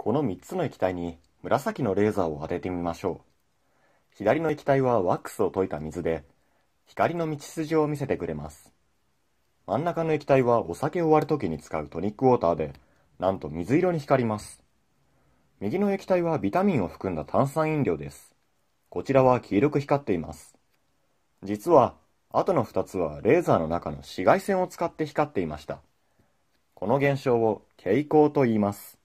この3つの液体に紫のレーザーを当ててみましょう。左の液体はワックスを溶いた水で、光の道筋を見せてくれます。真ん中の液体はお酒を割る時に使うトニックウォーターで、なんと水色に光ります。右の液体はビタミンを含んだ炭酸飲料です。こちらは黄色く光っています。実は、後の2つはレーザーの中の紫外線を使って光っていました。この現象を蛍光と言います。